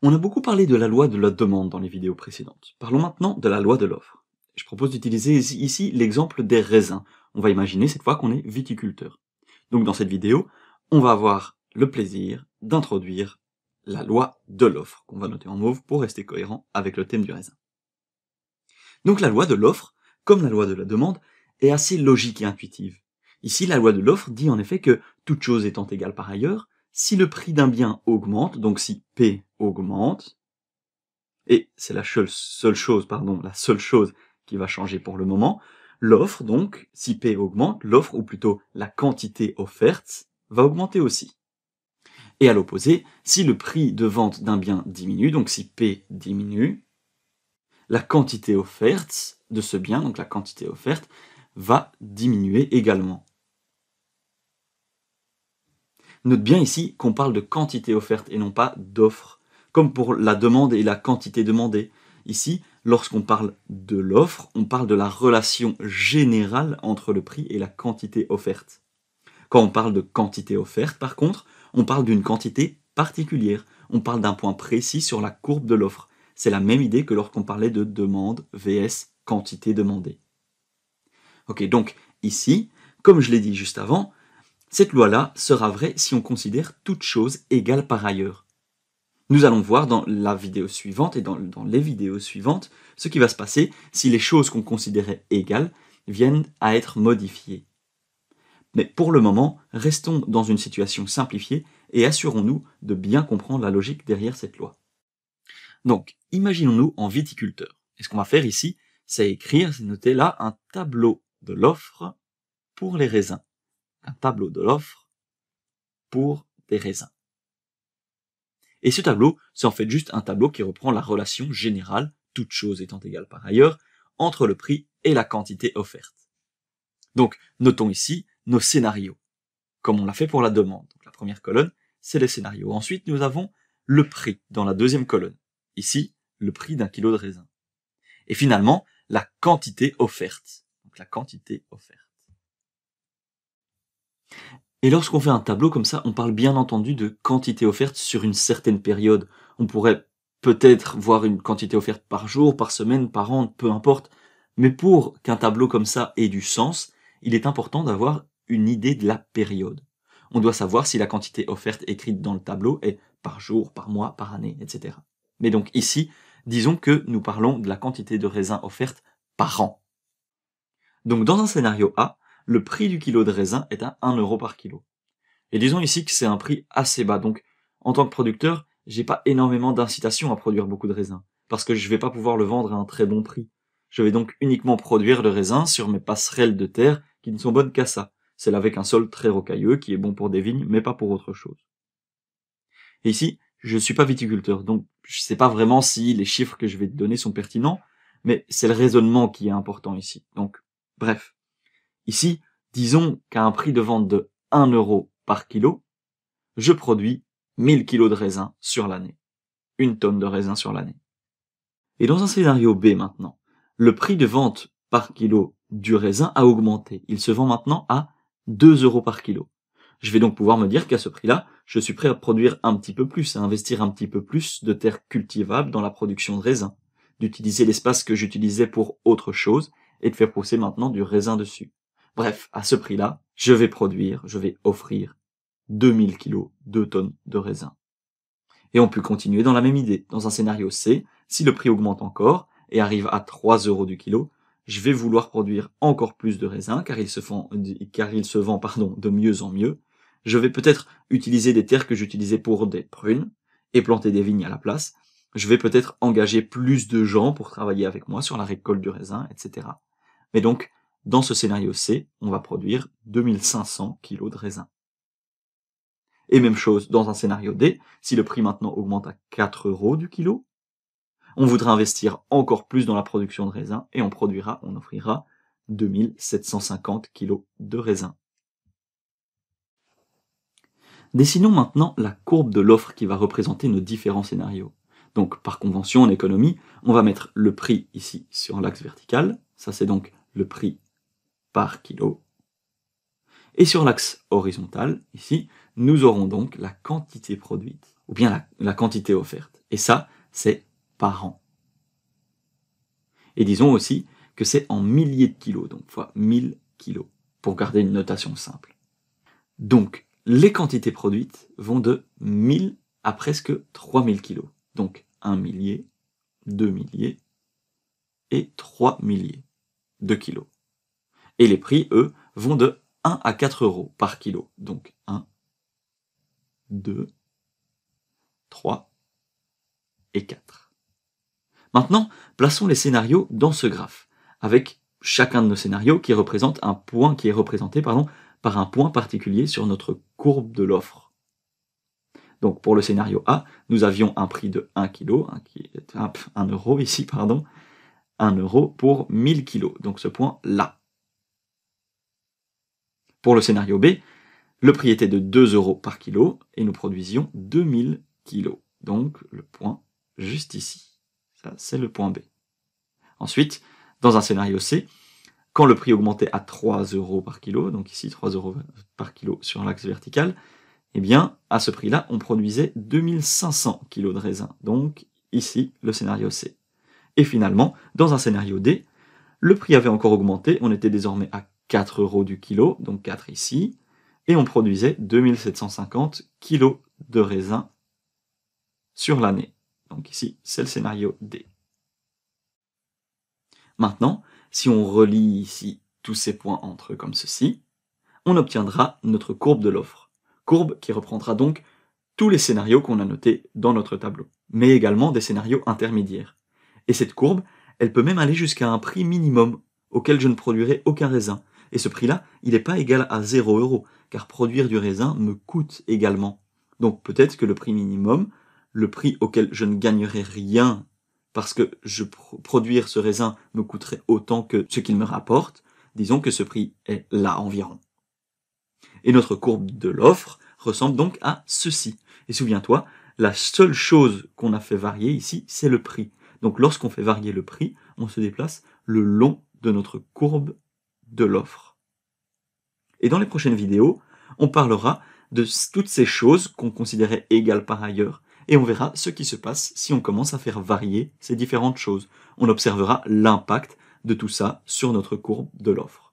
On a beaucoup parlé de la loi de la demande dans les vidéos précédentes. Parlons maintenant de la loi de l'offre. Je propose d'utiliser ici l'exemple des raisins. On va imaginer cette fois qu'on est viticulteur. Donc dans cette vidéo, on va avoir le plaisir d'introduire la loi de l'offre, qu'on va noter en mauve pour rester cohérent avec le thème du raisin. Donc la loi de l'offre, comme la loi de la demande, est assez logique et intuitive. Ici, la loi de l'offre dit en effet que, toute chose étant égale par ailleurs, si le prix d'un bien augmente, donc si P augmente, et c'est la seule chose, pardon, la seule chose qui va changer pour le moment, l'offre, donc, si P augmente, l'offre, ou plutôt la quantité offerte, va augmenter aussi. Et à l'opposé, si le prix de vente d'un bien diminue, donc si P diminue, la quantité offerte de ce bien, donc la quantité offerte, va diminuer également. Note bien ici qu'on parle de quantité offerte et non pas d'offre, comme pour la demande et la quantité demandée. Ici, lorsqu'on parle de l'offre, on parle de la relation générale entre le prix et la quantité offerte. Quand on parle de quantité offerte, par contre, on parle d'une quantité particulière, on parle d'un point précis sur la courbe de l'offre. C'est la même idée que lorsqu'on parlait de demande vs quantité demandée. Ok, donc ici, comme je l'ai dit juste avant, cette loi-là sera vraie si on considère toute chose égales par ailleurs. Nous allons voir dans la vidéo suivante et dans, dans les vidéos suivantes ce qui va se passer si les choses qu'on considérait égales viennent à être modifiées. Mais pour le moment, restons dans une situation simplifiée et assurons-nous de bien comprendre la logique derrière cette loi. Donc, imaginons-nous en viticulteur. Et ce qu'on va faire ici, c'est écrire, c'est noter là, un tableau de l'offre pour les raisins un tableau de l'offre pour des raisins. Et ce tableau, c'est en fait juste un tableau qui reprend la relation générale, toute chose étant égale par ailleurs, entre le prix et la quantité offerte. Donc, notons ici nos scénarios, comme on l'a fait pour la demande. la première colonne, c'est les scénarios. Ensuite, nous avons le prix dans la deuxième colonne. Ici, le prix d'un kilo de raisin. Et finalement, la quantité offerte. Donc, la quantité offerte. Et lorsqu'on fait un tableau comme ça, on parle bien entendu de quantité offerte sur une certaine période. On pourrait peut-être voir une quantité offerte par jour, par semaine, par an, peu importe. Mais pour qu'un tableau comme ça ait du sens, il est important d'avoir une idée de la période. On doit savoir si la quantité offerte écrite dans le tableau est par jour, par mois, par année, etc. Mais donc ici, disons que nous parlons de la quantité de raisins offerte par an. Donc dans un scénario A, le prix du kilo de raisin est à 1 euro par kilo. Et disons ici que c'est un prix assez bas, donc en tant que producteur, j'ai pas énormément d'incitation à produire beaucoup de raisins, parce que je vais pas pouvoir le vendre à un très bon prix. Je vais donc uniquement produire le raisin sur mes passerelles de terre qui ne sont bonnes qu'à ça, celle avec un sol très rocailleux qui est bon pour des vignes mais pas pour autre chose. Et ici, je suis pas viticulteur, donc je sais pas vraiment si les chiffres que je vais te donner sont pertinents, mais c'est le raisonnement qui est important ici. Donc, bref. Ici, disons qu'à un prix de vente de 1 euro par kilo, je produis 1000 kilos de raisins sur l'année. Une tonne de raisins sur l'année. Et dans un scénario B maintenant, le prix de vente par kilo du raisin a augmenté. Il se vend maintenant à 2 euros par kilo. Je vais donc pouvoir me dire qu'à ce prix-là, je suis prêt à produire un petit peu plus, à investir un petit peu plus de terres cultivables dans la production de raisins, d'utiliser l'espace que j'utilisais pour autre chose et de faire pousser maintenant du raisin dessus. Bref, à ce prix-là, je vais produire, je vais offrir 2000 kilos, 2 tonnes de raisins. Et on peut continuer dans la même idée. Dans un scénario C, si le prix augmente encore et arrive à 3 euros du kilo, je vais vouloir produire encore plus de raisins car il se, font, car il se vend pardon, de mieux en mieux. Je vais peut-être utiliser des terres que j'utilisais pour des prunes et planter des vignes à la place. Je vais peut-être engager plus de gens pour travailler avec moi sur la récolte du raisin, etc. Mais donc, dans ce scénario C, on va produire 2500 kg de raisin. Et même chose dans un scénario D, si le prix maintenant augmente à 4 euros du kilo, on voudra investir encore plus dans la production de raisins et on produira, on offrira 2750 kg de raisins. Dessinons maintenant la courbe de l'offre qui va représenter nos différents scénarios. Donc par convention en économie, on va mettre le prix ici sur l'axe vertical, ça c'est donc le prix par kilo. Et sur l'axe horizontal, ici, nous aurons donc la quantité produite, ou bien la, quantité offerte. Et ça, c'est par an. Et disons aussi que c'est en milliers de kilos, donc fois 1000 kilos, pour garder une notation simple. Donc, les quantités produites vont de 1000 à presque 3000 kilos. Donc, un millier, 2 milliers et 3 milliers de kilos. Et les prix, eux, vont de 1 à 4 euros par kilo. Donc 1, 2, 3 et 4. Maintenant, plaçons les scénarios dans ce graphe, avec chacun de nos scénarios qui représente un point qui est représenté pardon, par un point particulier sur notre courbe de l'offre. Donc pour le scénario A, nous avions un prix de 1 kg, 1 euro ici, pardon, 1 euro pour 1000 kg, donc ce point là. Pour le scénario B, le prix était de 2 euros par kilo et nous produisions 2000 kilos. Donc le point juste ici. Ça, c'est le point B. Ensuite, dans un scénario C, quand le prix augmentait à 3 euros par kilo, donc ici 3 euros par kilo sur l'axe vertical, eh bien, à ce prix-là, on produisait 2500 kilos de raisins. Donc, ici, le scénario C. Et finalement, dans un scénario D, le prix avait encore augmenté, on était désormais à 4 euros du kilo, donc 4 ici, et on produisait 2750 kilos de raisins sur l'année. Donc ici, c'est le scénario D. Maintenant, si on relie ici tous ces points entre eux comme ceci, on obtiendra notre courbe de l'offre. Courbe qui reprendra donc tous les scénarios qu'on a notés dans notre tableau, mais également des scénarios intermédiaires. Et cette courbe, elle peut même aller jusqu'à un prix minimum auquel je ne produirai aucun raisin, et ce prix-là, il n'est pas égal à 0 euro, car produire du raisin me coûte également. Donc peut-être que le prix minimum, le prix auquel je ne gagnerai rien parce que je produire ce raisin me coûterait autant que ce qu'il me rapporte, disons que ce prix est là environ. Et notre courbe de l'offre ressemble donc à ceci. Et souviens-toi, la seule chose qu'on a fait varier ici, c'est le prix. Donc lorsqu'on fait varier le prix, on se déplace le long de notre courbe de l'offre. Et dans les prochaines vidéos, on parlera de toutes ces choses qu'on considérait égales par ailleurs, et on verra ce qui se passe si on commence à faire varier ces différentes choses. On observera l'impact de tout ça sur notre courbe de l'offre.